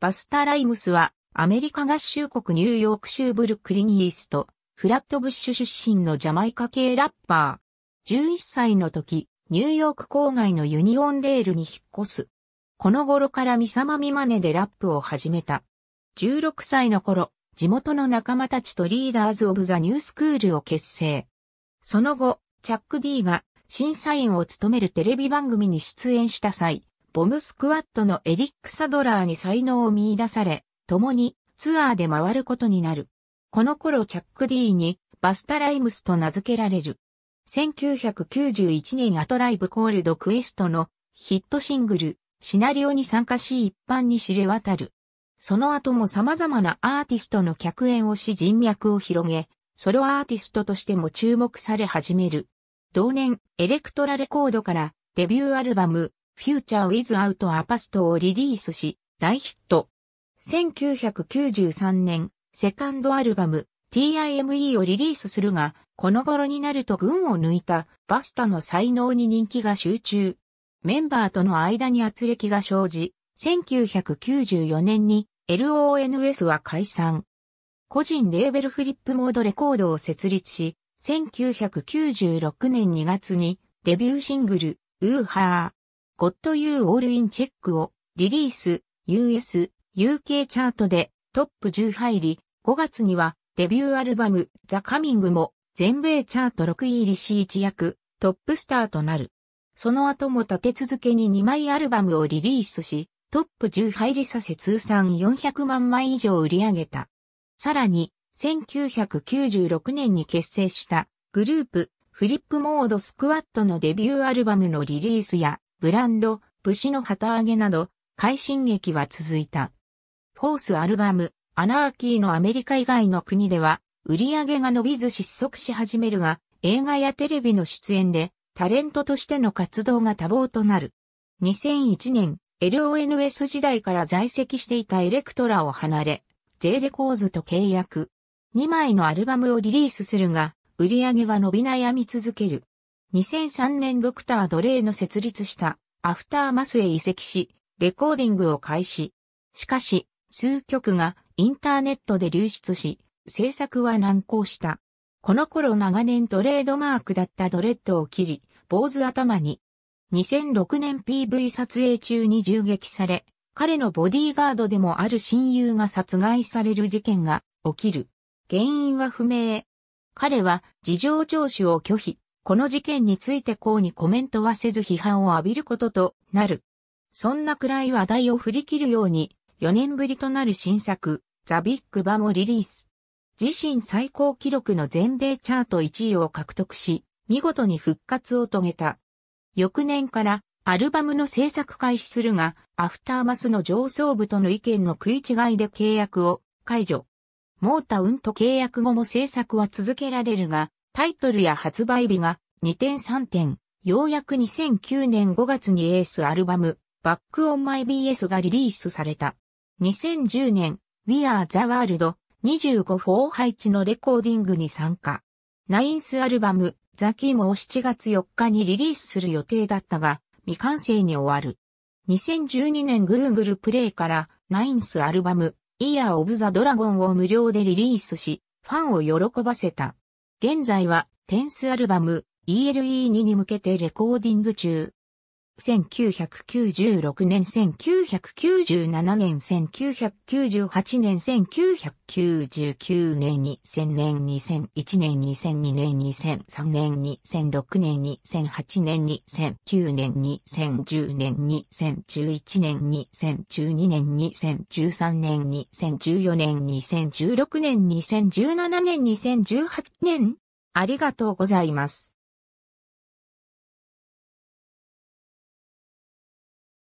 バスタ・ライムスは、アメリカ合衆国ニューヨーク州ブルックリニースト、フラットブッシュ出身のジャマイカ系ラッパー。11歳の時、ニューヨーク郊外のユニオンデールに引っ越す。この頃からミサマミマネでラップを始めた。16歳の頃、地元の仲間たちとリーダーズ・オブ・ザ・ニュースクールを結成。その後、チャック・ディーが審査員を務めるテレビ番組に出演した際、ボムスクワットのエリック・サドラーに才能を見出され、共にツアーで回ることになる。この頃チャック・ディーにバスタ・ライムスと名付けられる。1991年アトライブ・コールド・クエストのヒットシングル、シナリオに参加し一般に知れ渡る。その後も様々なアーティストの客演をし人脈を広げ、ソロアーティストとしても注目され始める。同年、エレクトラレコードからデビューアルバム、Future Without a Past をリリースし、大ヒット。1993年、セカンドアルバム、TIME をリリースするが、この頃になると群を抜いたバスタの才能に人気が集中。メンバーとの間に圧力が生じ、1994年に LONS は解散。個人レーベルフリップモードレコードを設立し、1996年2月にデビューシングル、ウーハー。Got You All in Check をリリース、US、UK チャートでトップ10入り、5月にはデビューアルバム The Coming も全米チャート6位入りし一躍トップスターとなる。その後も立て続けに2枚アルバムをリリースし、トップ10入りさせ通算400万枚以上売り上げた。さらに、1996年に結成したグループフリップモードスクワットのデビューアルバムのリリースやブランド、武士の旗揚げなど、快進撃は続いた。フォースアルバム、アナーキーのアメリカ以外の国では、売り上げが伸びず失速し始めるが、映画やテレビの出演で、タレントとしての活動が多忙となる。2001年、LONS 時代から在籍していたエレクトラを離れ、J レコーズと契約。2枚のアルバムをリリースするが、売り上げは伸び悩み続ける。2003年ドクター・ドレイの設立したアフターマスへ移籍し、レコーディングを開始。しかし、数曲がインターネットで流出し、制作は難航した。この頃長年トレードマークだったドレッドを切り、坊主頭に。2006年 PV 撮影中に銃撃され、彼のボディーガードでもある親友が殺害される事件が起きる。原因は不明。彼は事情聴取を拒否。この事件についてこうにコメントはせず批判を浴びることとなる。そんな暗い話題を振り切るように、4年ぶりとなる新作、ザ・ビッグ・バもリリース。自身最高記録の全米チャート1位を獲得し、見事に復活を遂げた。翌年からアルバムの制作開始するが、アフターマスの上層部との意見の食い違いで契約を解除。モータウンと契約後も制作は続けられるが、タイトルや発売日が2点3点、ようやく2009年5月にエースアルバム、バックオンマイ BS がリリースされた。2010年、We Are the World 25フ配置のレコーディングに参加。ナインスアルバム、ザ・キムを7月4日にリリースする予定だったが、未完成に終わる。2012年 Google プレイからナインスアルバム、イヤー・オブ・ザ・ドラゴンを無料でリリースし、ファンを喜ばせた。現在は、テンスアルバム、ELE2 に向けてレコーディング中。1996年、1997年、1998年、1999年、2000年、2001年、2002年、2003年、2006年、2008年、2009年、2010年、2011年、2012年、2013年、2014年、2016年、2017年、2018年。ありがとうございます。